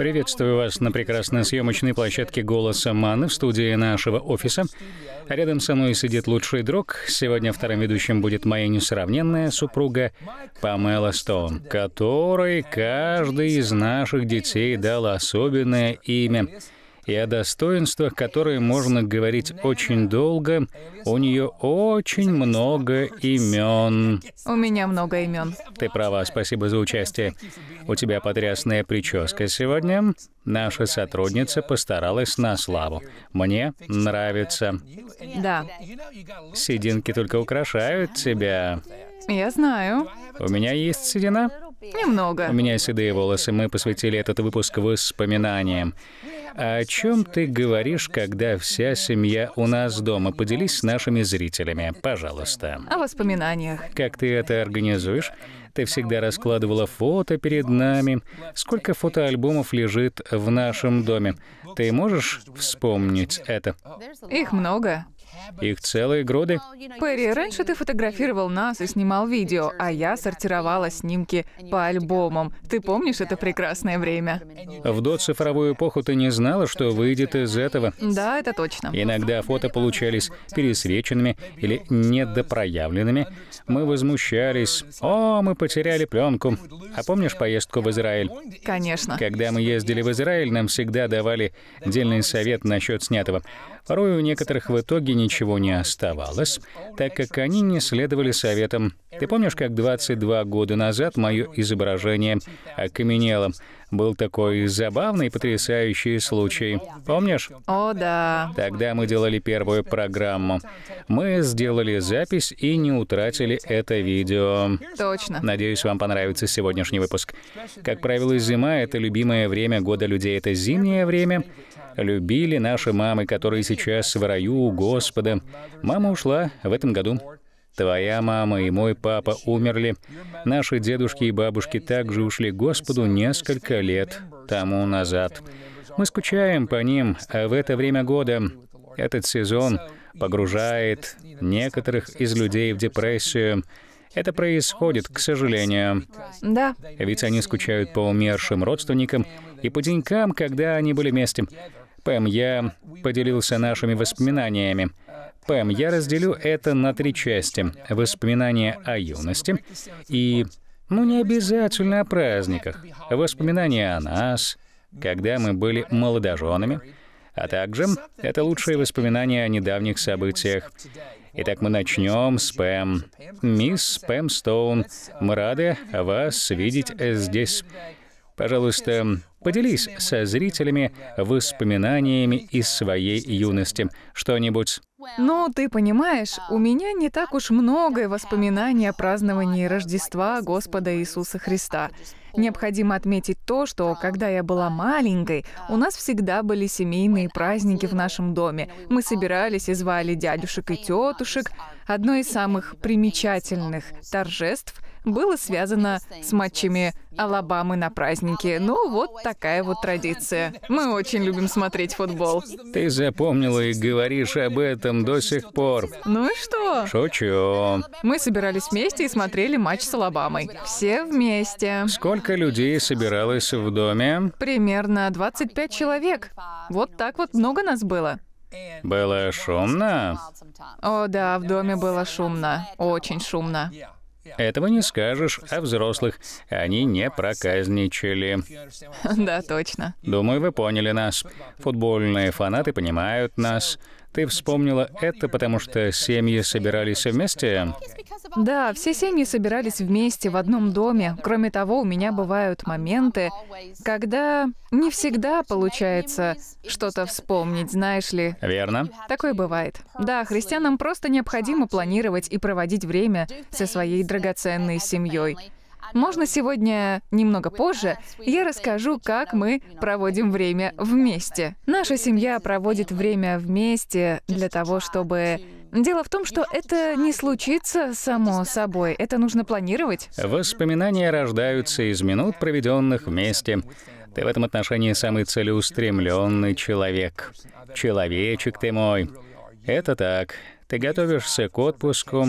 Приветствую вас на прекрасной съемочной площадке «Голоса Маны» в студии нашего офиса. Рядом со мной сидит лучший друг. Сегодня вторым ведущим будет моя несравненная супруга Памела Стоун, которой каждый из наших детей дал особенное имя — и о достоинствах, которые можно говорить очень долго. У нее очень много имен. У меня много имен. Ты права, спасибо за участие. У тебя потрясная прическа сегодня. Наша сотрудница постаралась на славу. Мне нравится. Да. Сединки только украшают тебя. Я знаю. У меня есть седина. Немного. У меня седые волосы. Мы посвятили этот выпуск воспоминаниям. О чем ты говоришь, когда вся семья у нас дома? Поделись с нашими зрителями, пожалуйста. О воспоминаниях. Как ты это организуешь? Ты всегда раскладывала фото перед нами. Сколько фотоальбомов лежит в нашем доме? Ты можешь вспомнить это? Их много. Их целые груды. Перри, раньше ты фотографировал нас и снимал видео, а я сортировала снимки по альбомам. Ты помнишь это прекрасное время? В доцифровую эпоху ты не знала, что выйдет из этого? Да, это точно. Иногда фото получались пересвеченными или недопроявленными. Мы возмущались. О, мы потеряли пленку. А помнишь поездку в Израиль? Конечно. Когда мы ездили в Израиль, нам всегда давали дельный совет насчет снятого. Порой у некоторых в итоге ничего не оставалось, так как они не следовали советам. Ты помнишь, как 22 года назад мое изображение окаменело? Был такой забавный, потрясающий случай. Помнишь? О, да. Тогда мы делали первую программу. Мы сделали запись и не утратили это видео. Точно. Надеюсь, вам понравится сегодняшний выпуск. Как правило, зима — это любимое время года людей. Это зимнее время любили наши мамы, которые сейчас в раю у Господа. Мама ушла в этом году. Твоя мама и мой папа умерли. Наши дедушки и бабушки также ушли к Господу несколько лет тому назад. Мы скучаем по ним, а в это время года этот сезон погружает некоторых из людей в депрессию. Это происходит, к сожалению. Да. Ведь они скучают по умершим родственникам и по денькам, когда они были вместе. Пэм, я поделился нашими воспоминаниями. Пэм, я разделю это на три части. Воспоминания о юности и, ну, не обязательно о праздниках. Воспоминания о нас, когда мы были молодоженами, а также это лучшие воспоминания о недавних событиях. Итак, мы начнем с Пэм. Мисс Пэм Стоун, мы рады вас видеть здесь. Пожалуйста, поделись со зрителями воспоминаниями из своей юности. Что-нибудь ну, ты понимаешь, у меня не так уж много воспоминаний о праздновании Рождества Господа Иисуса Христа. Необходимо отметить то, что когда я была маленькой, у нас всегда были семейные праздники в нашем доме. Мы собирались и звали дядюшек и тетушек. Одно из самых примечательных торжеств — было связано с матчами Алабамы на празднике. Ну, вот такая вот традиция. Мы очень любим смотреть футбол. Ты запомнила и говоришь об этом до сих пор. Ну и что? Шучу. Мы собирались вместе и смотрели матч с Алабамой. Все вместе. Сколько людей собиралось в доме? Примерно 25 человек. Вот так вот много нас было. Было шумно? О, да, в доме было шумно. Очень шумно. Этого не скажешь о а взрослых. Они не проказничали. Да, точно. Думаю, вы поняли нас. Футбольные фанаты понимают нас. Ты вспомнила это, потому что семьи собирались вместе? Да, все семьи собирались вместе в одном доме. Кроме того, у меня бывают моменты, когда не всегда получается что-то вспомнить, знаешь ли. Верно. Такое бывает. Да, христианам просто необходимо планировать и проводить время со своей драгоценной семьей. Можно сегодня немного позже я расскажу, как мы проводим время вместе. Наша семья проводит время вместе для того, чтобы Дело в том, что это не случится само собой, это нужно планировать. Воспоминания рождаются из минут, проведенных вместе. Ты в этом отношении самый целеустремленный человек. Человечек ты мой. Это так. Ты готовишься к отпуску,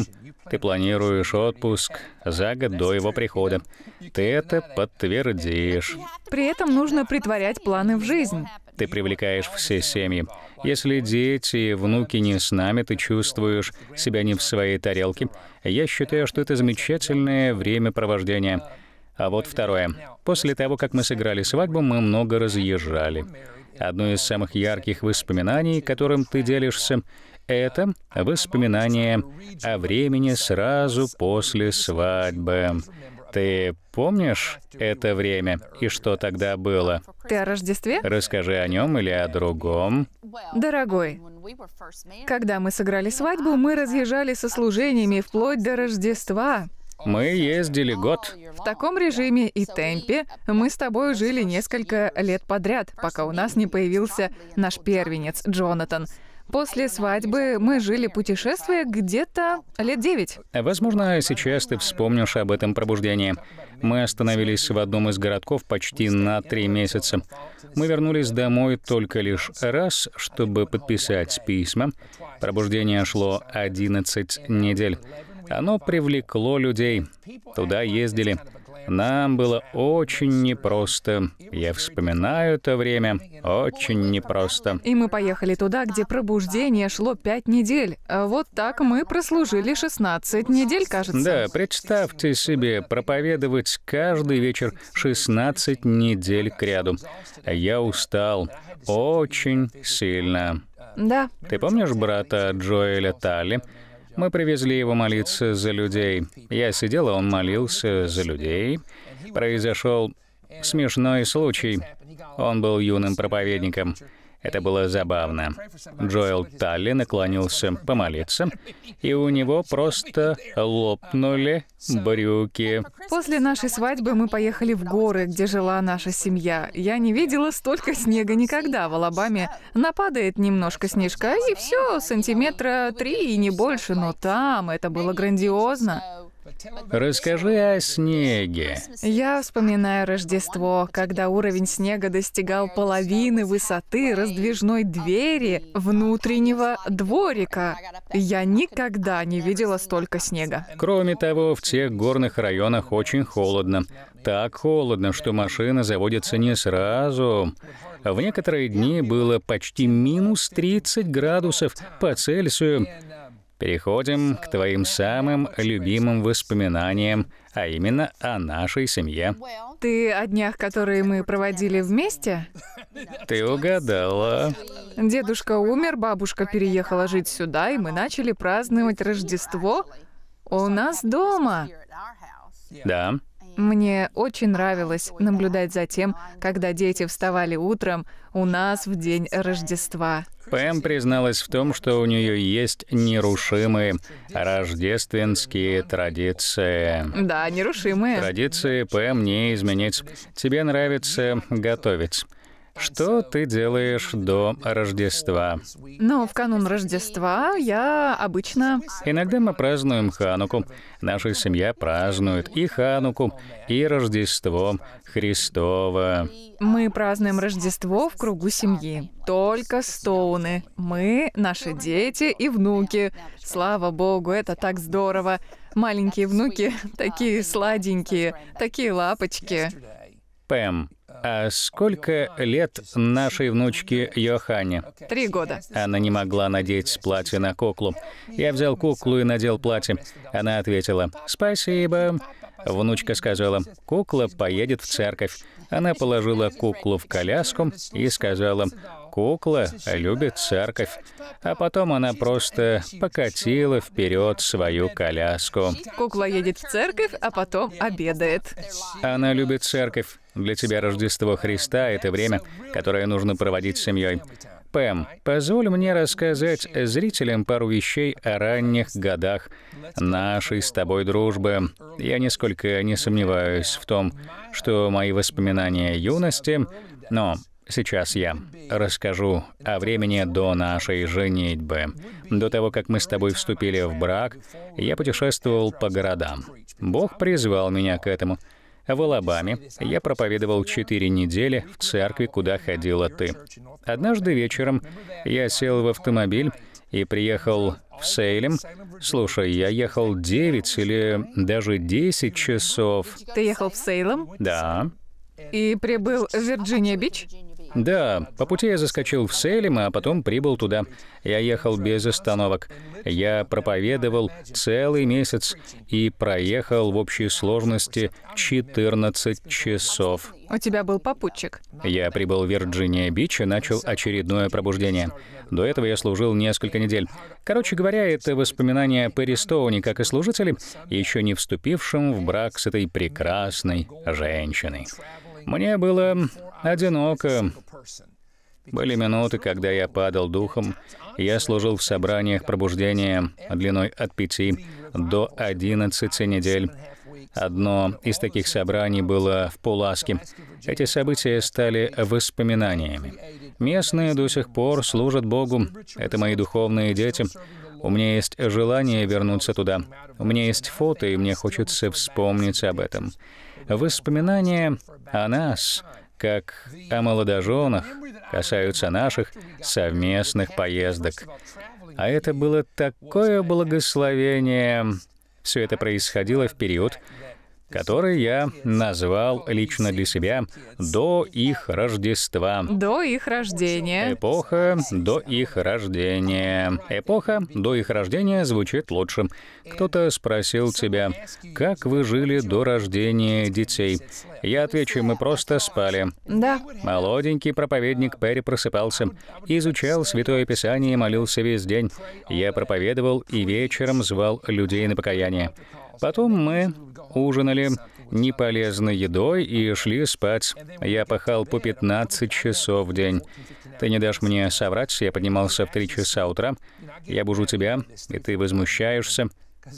ты планируешь отпуск за год до его прихода. Ты это подтвердишь. При этом нужно притворять планы в жизнь. Ты привлекаешь все семьи. Если дети и внуки не с нами, ты чувствуешь себя не в своей тарелке. Я считаю, что это замечательное времяпровождение. А вот второе. После того, как мы сыграли свадьбу, мы много разъезжали. Одно из самых ярких воспоминаний, которым ты делишься, это воспоминание о времени сразу после свадьбы. Ты помнишь это время и что тогда было? Ты о Рождестве? Расскажи о нем или о другом. Дорогой, когда мы сыграли свадьбу, мы разъезжали со служениями вплоть до Рождества. Мы ездили год. В таком режиме и темпе мы с тобой жили несколько лет подряд, пока у нас не появился наш первенец Джонатан. После свадьбы мы жили путешествуя где-то лет девять. Возможно, сейчас ты вспомнишь об этом пробуждении. Мы остановились в одном из городков почти на три месяца. Мы вернулись домой только лишь раз, чтобы подписать письма. Пробуждение шло 11 недель. Оно привлекло людей. Туда ездили. Нам было очень непросто. Я вспоминаю это время. Очень непросто. И мы поехали туда, где пробуждение шло пять недель. А вот так мы прослужили 16 недель, кажется. Да, представьте себе, проповедовать каждый вечер 16 недель кряду. Я устал. Очень сильно. Да. Ты помнишь брата Джоэля Талли? Мы привезли его молиться за людей. Я сидел, он молился за людей. Произошел смешной случай. Он был юным проповедником. Это было забавно. Джоэл Талли наклонился помолиться, и у него просто лопнули брюки. После нашей свадьбы мы поехали в горы, где жила наша семья. Я не видела столько снега никогда в Алабаме. Нападает немножко снежка, и все, сантиметра три и не больше, но там это было грандиозно. Расскажи о снеге. Я вспоминаю Рождество, когда уровень снега достигал половины высоты раздвижной двери внутреннего дворика. Я никогда не видела столько снега. Кроме того, в тех горных районах очень холодно. Так холодно, что машина заводится не сразу. В некоторые дни было почти минус 30 градусов по Цельсию, Переходим к твоим самым любимым воспоминаниям, а именно о нашей семье. Ты о днях, которые мы проводили вместе? Ты угадала. Дедушка умер, бабушка переехала жить сюда, и мы начали праздновать Рождество у нас дома. Да. Мне очень нравилось наблюдать за тем, когда дети вставали утром у нас в день Рождества. Пэм призналась в том, что у нее есть нерушимые рождественские традиции. Да, нерушимые. Традиции Пэм не изменить. Тебе нравится готовить. Что ты делаешь до Рождества? Ну, в канун Рождества я обычно... Иногда мы празднуем Хануку. Наша семья празднует и Хануку, и Рождество Христово. Мы празднуем Рождество в кругу семьи. Только Стоуны. Мы, наши дети и внуки. Слава Богу, это так здорово. Маленькие внуки такие сладенькие, такие лапочки. Пэм, а сколько лет нашей внучке Йоханне? Три года. Она не могла надеть платье на куклу. Я взял куклу и надел платье. Она ответила, «Спасибо». Внучка сказала, «Кукла поедет в церковь». Она положила куклу в коляску и сказала, кукла любит церковь. А потом она просто покатила вперед свою коляску. Кукла едет в церковь, а потом обедает. Она любит церковь. Для тебя Рождество Христа — это время, которое нужно проводить с семьей. Пэм, позволь мне рассказать зрителям пару вещей о ранних годах нашей с тобой дружбы. Я нисколько не сомневаюсь в том, что мои воспоминания юности, но Сейчас я расскажу о времени до нашей женитьбы. До того, как мы с тобой вступили в брак, я путешествовал по городам. Бог призвал меня к этому. В Алабаме я проповедовал четыре недели в церкви, куда ходила ты. Однажды вечером я сел в автомобиль и приехал в Сейлем. Слушай, я ехал 9 или даже 10 часов. Ты ехал в Сейлем? Да. И прибыл в Вирджиния-Бич? Да, по пути я заскочил в Селим, а потом прибыл туда. Я ехал без остановок. Я проповедовал целый месяц и проехал в общей сложности 14 часов. У тебя был попутчик. Я прибыл в Вирджиния-Бич и начал очередное пробуждение. До этого я служил несколько недель. Короче говоря, это воспоминания о Перри Стоуне как и служителе, еще не вступившем в брак с этой прекрасной женщиной. Мне было одиноком. Были минуты, когда я падал духом. Я служил в собраниях пробуждения длиной от 5 до 11 недель. Одно из таких собраний было в Пуласке. Эти события стали воспоминаниями. Местные до сих пор служат Богу. Это мои духовные дети. У меня есть желание вернуться туда. У меня есть фото, и мне хочется вспомнить об этом. Воспоминания о нас — как о молодоженах, касаются наших совместных поездок. А это было такое благословение. Все это происходило в период, которые я назвал лично для себя до их Рождества. До их рождения. Эпоха до их рождения. Эпоха до их рождения звучит лучше. Кто-то спросил тебя, как вы жили до рождения детей? Я отвечу, мы просто спали. Да. Молоденький проповедник Перри просыпался, изучал Святое Писание и молился весь день. Я проповедовал и вечером звал людей на покаяние. Потом мы ужинали неполезной едой и шли спать. Я пахал по 15 часов в день. Ты не дашь мне соврать, я поднимался в 3 часа утра, я бужу тебя, и ты возмущаешься.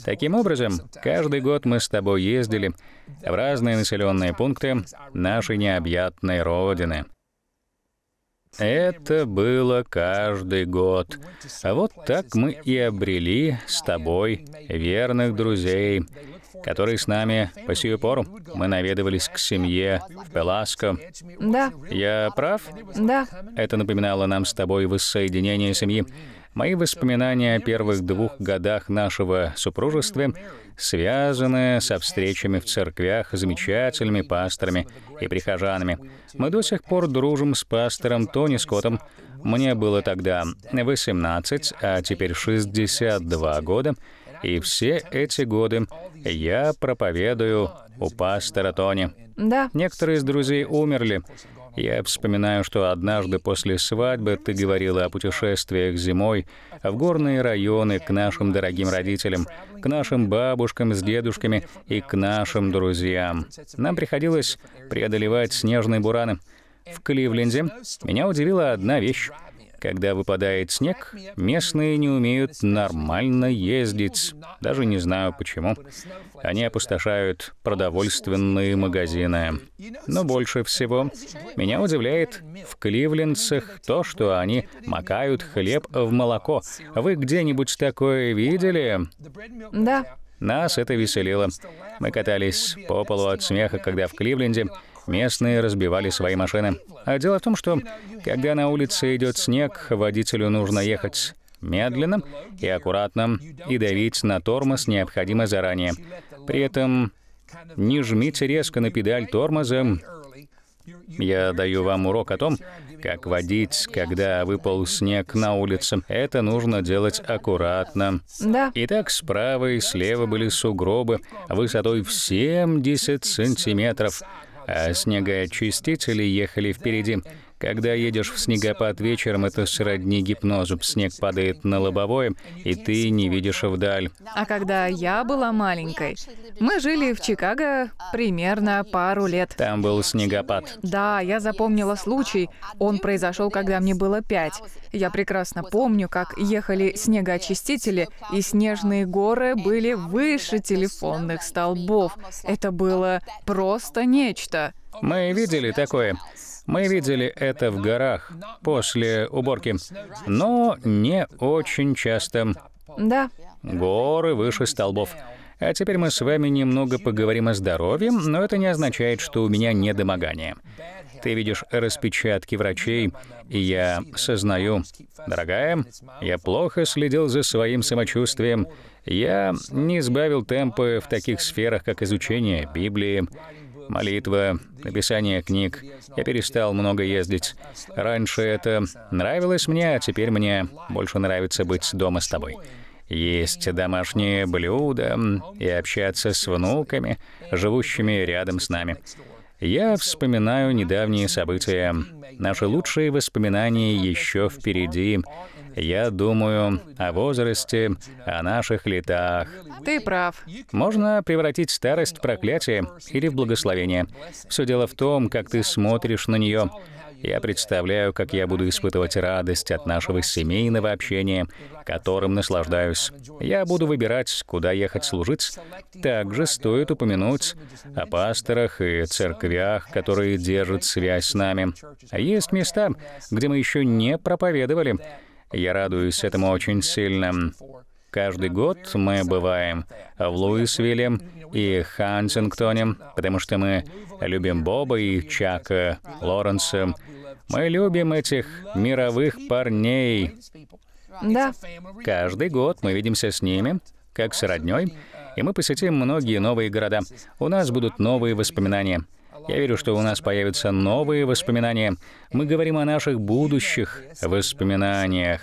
Таким образом, каждый год мы с тобой ездили в разные населенные пункты нашей необъятной Родины. Это было каждый год. А вот так мы и обрели с тобой верных друзей который с нами по сию пору. Мы наведывались к семье в Пеласко. Да. Я прав? Да. Это напоминало нам с тобой воссоединение семьи. Мои воспоминания о первых двух годах нашего супружества связаны со встречами в церквях с замечательными пасторами и прихожанами. Мы до сих пор дружим с пастором Тони Скоттом. Мне было тогда 18, а теперь 62 года — и все эти годы я проповедую у пастора Тони. Да. Некоторые из друзей умерли. Я вспоминаю, что однажды после свадьбы ты говорила о путешествиях зимой в горные районы к нашим дорогим родителям, к нашим бабушкам с дедушками и к нашим друзьям. Нам приходилось преодолевать снежные бураны. В Кливленде меня удивила одна вещь. Когда выпадает снег, местные не умеют нормально ездить. Даже не знаю почему. Они опустошают продовольственные магазины. Но больше всего меня удивляет в кливлендцах то, что они макают хлеб в молоко. Вы где-нибудь такое видели? Да. Нас это веселило. Мы катались по полу от смеха, когда в Кливленде Местные разбивали свои машины. А дело в том, что когда на улице идет снег, водителю нужно ехать медленно и аккуратно, и давить на тормоз необходимо заранее. При этом не жмите резко на педаль тормоза. Я даю вам урок о том, как водить, когда выпал снег на улице. Это нужно делать аккуратно. Да. Итак, справа и слева были сугробы высотой в 70 сантиметров а э, снегоочистители ехали впереди. Когда едешь в снегопад вечером, это сродни гипнозу. Снег падает на лобовое, и ты не видишь вдаль. А когда я была маленькой, мы жили в Чикаго примерно пару лет. Там был снегопад. Да, я запомнила случай. Он произошел, когда мне было пять. Я прекрасно помню, как ехали снегоочистители, и снежные горы были выше телефонных столбов. Это было просто нечто. Мы видели такое. Мы видели это в горах после уборки, но не очень часто. Да. Горы выше столбов. А теперь мы с вами немного поговорим о здоровье, но это не означает, что у меня недомогание. Ты видишь распечатки врачей, и я сознаю, дорогая, я плохо следил за своим самочувствием, я не сбавил темпы в таких сферах, как изучение Библии, молитва, написание книг. Я перестал много ездить. Раньше это нравилось мне, а теперь мне больше нравится быть дома с тобой. Есть домашние блюда и общаться с внуками, живущими рядом с нами. Я вспоминаю недавние события. Наши лучшие воспоминания еще впереди. Я думаю о возрасте, о наших летах. Ты прав. Можно превратить старость в проклятие или в благословение. Все дело в том, как ты смотришь на нее. Я представляю, как я буду испытывать радость от нашего семейного общения, которым наслаждаюсь. Я буду выбирать, куда ехать служить. Также стоит упомянуть о пасторах и церквях, которые держат связь с нами. Есть места, где мы еще не проповедовали, я радуюсь этому очень сильно. Каждый год мы бываем в Луисвилле и Хансингтоне, потому что мы любим Боба и Чака Лоренса. Мы любим этих мировых парней. Да. Каждый год мы видимся с ними, как с роднёй, и мы посетим многие новые города. У нас будут новые воспоминания. Я верю, что у нас появятся новые воспоминания. Мы говорим о наших будущих воспоминаниях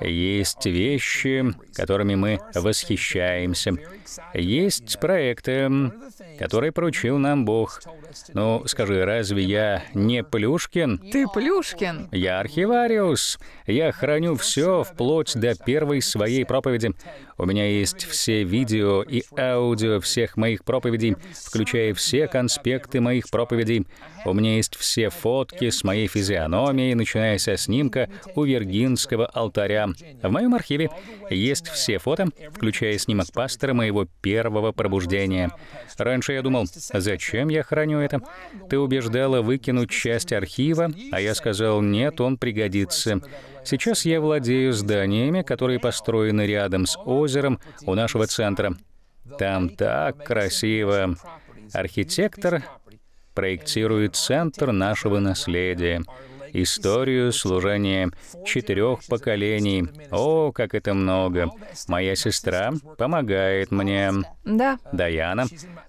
есть вещи, которыми мы восхищаемся, есть проекты, которые поручил нам Бог. Ну, скажи, разве я не Плюшкин? Ты Плюшкин? Я архивариус. Я храню все вплоть до первой своей проповеди. У меня есть все видео и аудио всех моих проповедей, включая все конспекты моих проповедей. У меня есть все фотки с моей физиономией, начиная со снимка у Виргинского алтаря в моем архиве есть все фото, включая снимок пастора моего первого пробуждения. Раньше я думал, зачем я храню это? Ты убеждала выкинуть часть архива, а я сказал, нет, он пригодится. Сейчас я владею зданиями, которые построены рядом с озером у нашего центра. Там так красиво. Архитектор проектирует центр нашего наследия историю служения четырех поколений. О, как это много! Моя сестра помогает мне. Да. Даяна,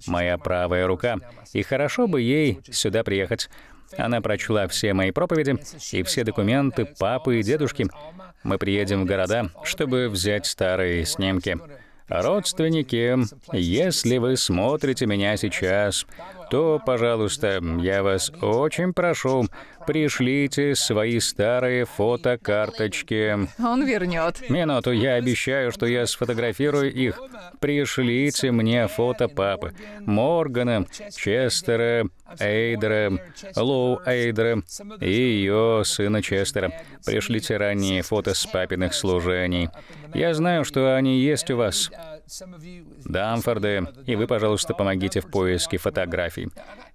моя правая рука. И хорошо бы ей сюда приехать. Она прочла все мои проповеди и все документы папы и дедушки. Мы приедем в города, чтобы взять старые снимки. Родственники, если вы смотрите меня сейчас, то, пожалуйста, я вас очень прошу, пришлите свои старые фотокарточки. Он вернет. Минуту, я обещаю, что я сфотографирую их. Пришлите мне фото папы. Моргана, Честера, Эйдера, Лоу Эйдера и ее сына Честера. Пришлите ранние фото с папиных служений. Я знаю, что они есть у вас. Дамфорды, и вы, пожалуйста, помогите в поиске фотографий.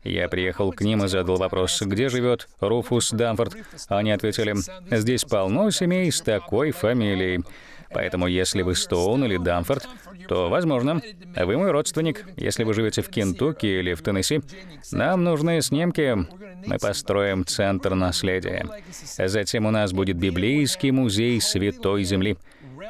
Я приехал к ним и задал вопрос, где живет Руфус Дамфорд. Они ответили, здесь полно семей с такой фамилией. Поэтому, если вы Стоун или Дамфорд, то, возможно, вы мой родственник. Если вы живете в Кентукки или в Теннесси, нам нужны снимки. Мы построим центр наследия. Затем у нас будет библейский музей Святой Земли.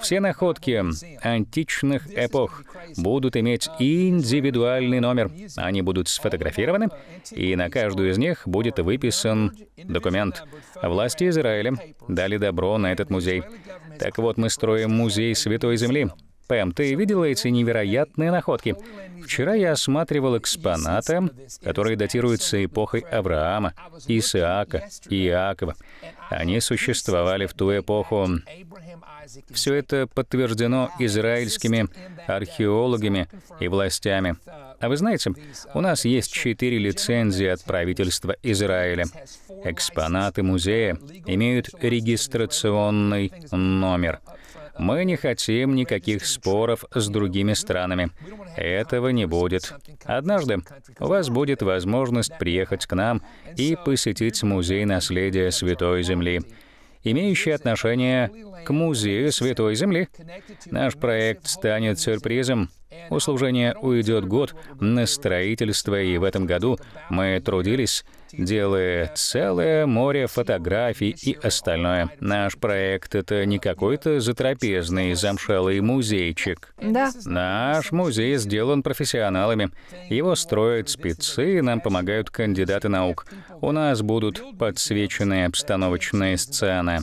Все находки античных эпох будут иметь индивидуальный номер. Они будут сфотографированы, и на каждую из них будет выписан документ. Власти Израиля дали добро на этот музей. Так вот, мы строим музей Святой Земли. Пэм, ты видела эти невероятные находки? Вчера я осматривал экспонаты, которые датируются эпохой Авраама, Исаака и Иакова. Они существовали в ту эпоху, все это подтверждено израильскими археологами и властями. А вы знаете, у нас есть четыре лицензии от правительства Израиля. Экспонаты музея имеют регистрационный номер. Мы не хотим никаких споров с другими странами. Этого не будет. Однажды у вас будет возможность приехать к нам и посетить музей наследия Святой Земли имеющие отношение к Музею Святой Земли. Наш проект станет сюрпризом. Услужение уйдет год на строительство, и в этом году мы трудились делая целое море фотографий и остальное. Наш проект — это не какой-то затрапезный замшелый музейчик. Да. Наш музей сделан профессионалами. Его строят спецы, нам помогают кандидаты наук. У нас будут подсвеченные обстановочные сцены.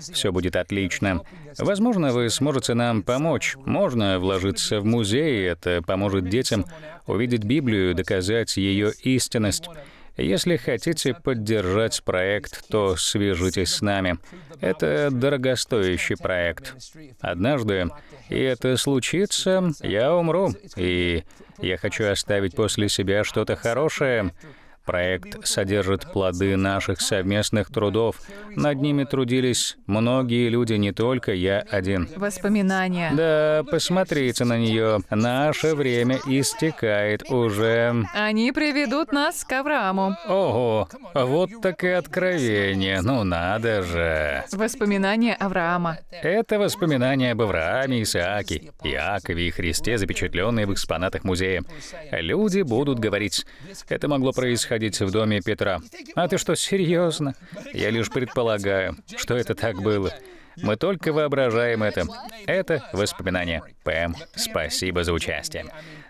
Все будет отлично. Возможно, вы сможете нам помочь. Можно вложиться в музей, это поможет детям увидеть Библию, доказать ее истинность. Если хотите поддержать проект, то свяжитесь с нами. Это дорогостоящий проект. Однажды, и это случится, я умру, и я хочу оставить после себя что-то хорошее. Проект содержит плоды наших совместных трудов. Над ними трудились многие люди, не только я один. Воспоминания. Да, посмотрите на нее. Наше время истекает уже. Они приведут нас к Аврааму. Ого, вот так и откровение. Ну надо же. Воспоминания Авраама. Это воспоминания об Аврааме, Исааке, Иакове и Христе, запечатленные в экспонатах музея. Люди будут говорить, это могло происходить находиться в доме Петра. А ты что, серьезно? Я лишь предполагаю, что это так было. Мы только воображаем это. Это воспоминания. ПМ, спасибо за участие.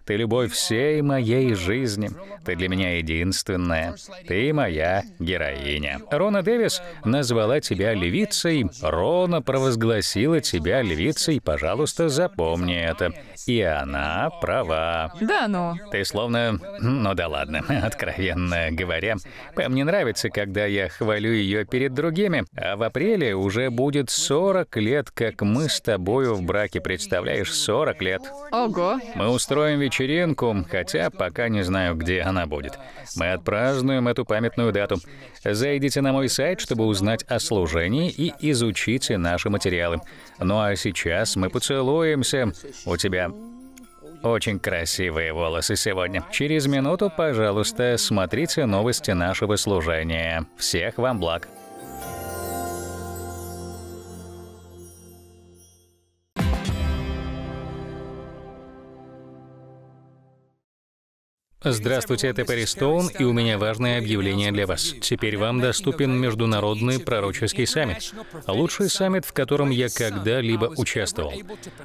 Ты любовь всей моей жизни. Ты для меня единственная. Ты моя героиня. Рона Дэвис назвала тебя львицей. Рона провозгласила тебя львицей. Пожалуйста, запомни это. И она права. Да ну. Ты словно... Ну да ладно, откровенно говоря. Пэм не нравится, когда я хвалю ее перед другими. А в апреле уже будет 40 лет, как мы с тобою в браке. Представляешь, 40 лет. Ого. Мы устроим вечер вечеринку, хотя пока не знаю, где она будет. Мы отпразднуем эту памятную дату. Зайдите на мой сайт, чтобы узнать о служении и изучите наши материалы. Ну а сейчас мы поцелуемся. У тебя очень красивые волосы сегодня. Через минуту, пожалуйста, смотрите новости нашего служения. Всех вам благ. Здравствуйте, это Перри Стоун, и у меня важное объявление для вас. Теперь вам доступен Международный пророческий саммит. Лучший саммит, в котором я когда-либо участвовал.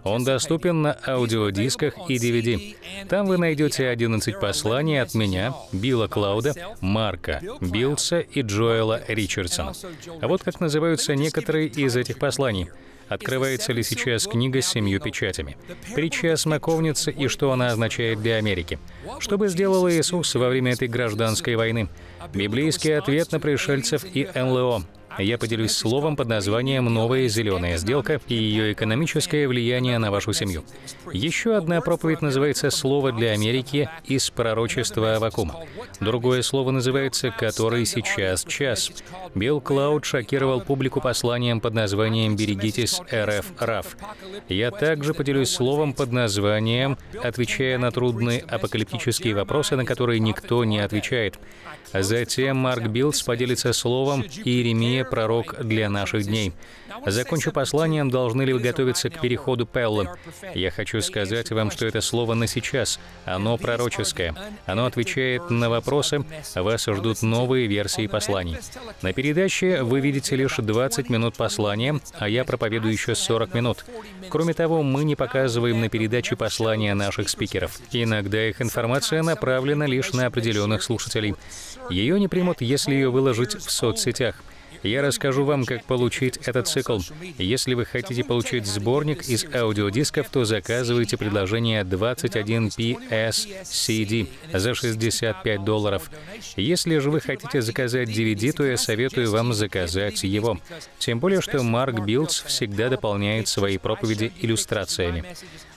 Он доступен на аудиодисках и DVD. Там вы найдете 11 посланий от меня, Билла Клауда, Марка, Билса и Джоэла Ричардсона. А вот как называются некоторые из этих посланий — открывается ли сейчас книга с семью печатями, притча о и что она означает для Америки, что бы сделал Иисус во время этой гражданской войны, библейский ответ на пришельцев и НЛО, я поделюсь словом под названием «Новая зеленая сделка» и ее экономическое влияние на вашу семью. Еще одна проповедь называется «Слово для Америки из пророчества Авакума». Другое слово называется «Который сейчас час». Билл Клауд шокировал публику посланием под названием «Берегитесь РФ РАФ». Я также поделюсь словом под названием «Отвечая на трудные апокалиптические вопросы, на которые никто не отвечает». А затем Марк Билдс поделится словом Иеремия, пророк для наших дней. Закончу посланием, должны ли вы готовиться к переходу Пеллы. Я хочу сказать вам, что это слово на сейчас. Оно пророческое. Оно отвечает на вопросы. Вас ждут новые версии посланий. На передаче вы видите лишь 20 минут послания, а я проповедую еще 40 минут. Кроме того, мы не показываем на передаче послания наших спикеров. Иногда их информация направлена лишь на определенных слушателей. Ее не примут, если ее выложить в соцсетях. Я расскажу вам, как получить этот цикл. Если вы хотите получить сборник из аудиодисков, то заказывайте предложение 21 PS CD за 65 долларов. Если же вы хотите заказать DVD, то я советую вам заказать его. Тем более, что Марк Билдс всегда дополняет свои проповеди иллюстрациями.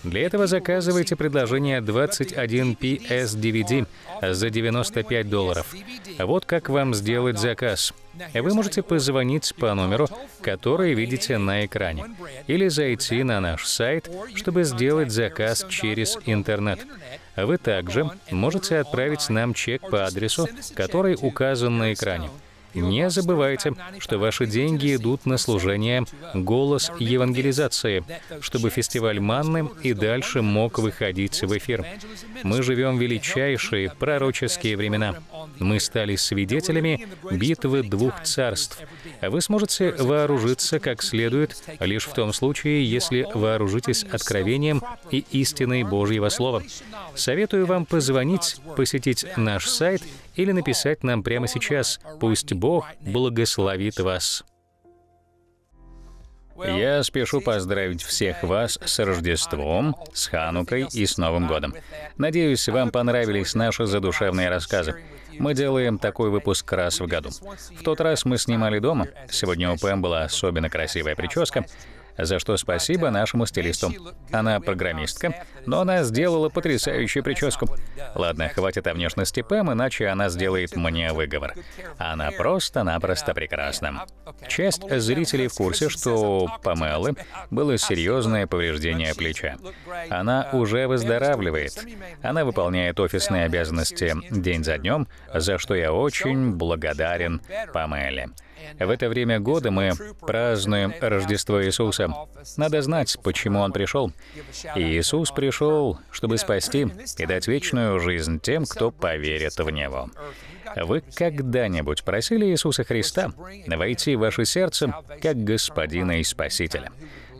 Для этого заказывайте предложение 21PS DVD за 95 долларов. Вот как вам сделать заказ — вы можете позвонить по номеру, который видите на экране, или зайти на наш сайт, чтобы сделать заказ через интернет. Вы также можете отправить нам чек по адресу, который указан на экране. Не забывайте, что ваши деньги идут на служение «Голос евангелизации», чтобы фестиваль Манны и дальше мог выходить в эфир. Мы живем величайшие пророческие времена. Мы стали свидетелями битвы двух царств. Вы сможете вооружиться как следует лишь в том случае, если вооружитесь откровением и истиной Божьего Слова. Советую вам позвонить, посетить наш сайт или написать нам прямо сейчас. Пусть Бог благословит вас. Я спешу поздравить всех вас с Рождеством, с Ханукой и с Новым годом. Надеюсь, вам понравились наши задушевные рассказы. Мы делаем такой выпуск раз в году. В тот раз мы снимали дома. Сегодня у Пэм была особенно красивая прическа за что спасибо нашему стилисту. Она программистка, но она сделала потрясающую прическу. Ладно, хватит о внешности Пэм, иначе она сделает мне выговор. Она просто-напросто прекрасна. Часть зрителей в курсе, что у Памелы было серьезное повреждение плеча. Она уже выздоравливает. Она выполняет офисные обязанности день за днем, за что я очень благодарен Памеле. В это время года мы празднуем Рождество Иисуса. Надо знать, почему Он пришел. И Иисус пришел, чтобы спасти и дать вечную жизнь тем, кто поверит в Него. Вы когда-нибудь просили Иисуса Христа войти в ваше сердце как Господина и Спасителя?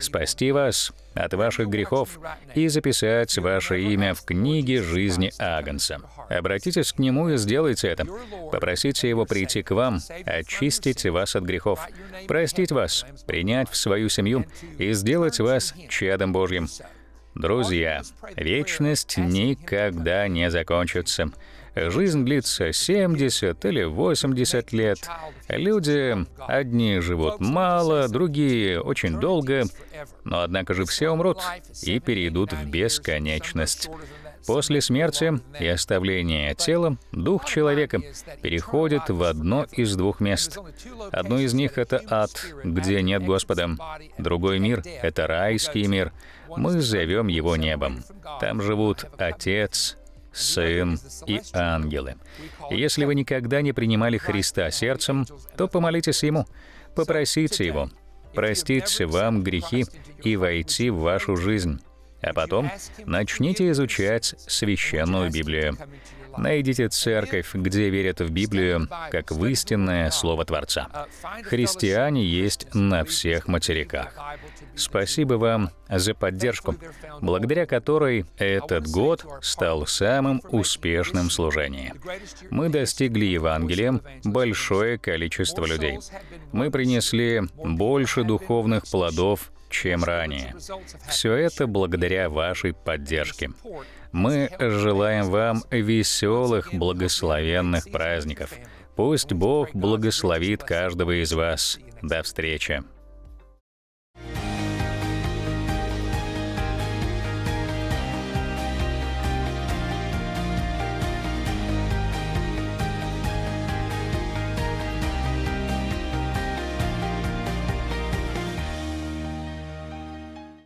спасти вас от ваших грехов и записать ваше имя в книге жизни Агнца. Обратитесь к Нему и сделайте это. Попросите Его прийти к вам, очистить вас от грехов, простить вас, принять в свою семью и сделать вас чадом Божьим. Друзья, вечность никогда не закончится. Жизнь длится 70 или 80 лет. Люди, одни живут мало, другие очень долго, но однако же все умрут и перейдут в бесконечность. После смерти и оставления тела дух человека переходит в одно из двух мест. Одно из них — это ад, где нет Господа. Другой мир — это райский мир. Мы зовем его небом. Там живут Отец, Сын и ангелы. Если вы никогда не принимали Христа сердцем, то помолитесь Ему, попросите Его простить вам грехи и войти в вашу жизнь. А потом начните изучать священную Библию. Найдите церковь, где верят в Библию как в истинное Слово Творца. Христиане есть на всех материках. Спасибо вам за поддержку, благодаря которой этот год стал самым успешным служением. Мы достигли Евангелием большое количество людей. Мы принесли больше духовных плодов, чем ранее. Все это благодаря вашей поддержке. Мы желаем вам веселых, благословенных праздников. Пусть Бог благословит каждого из вас. До встречи.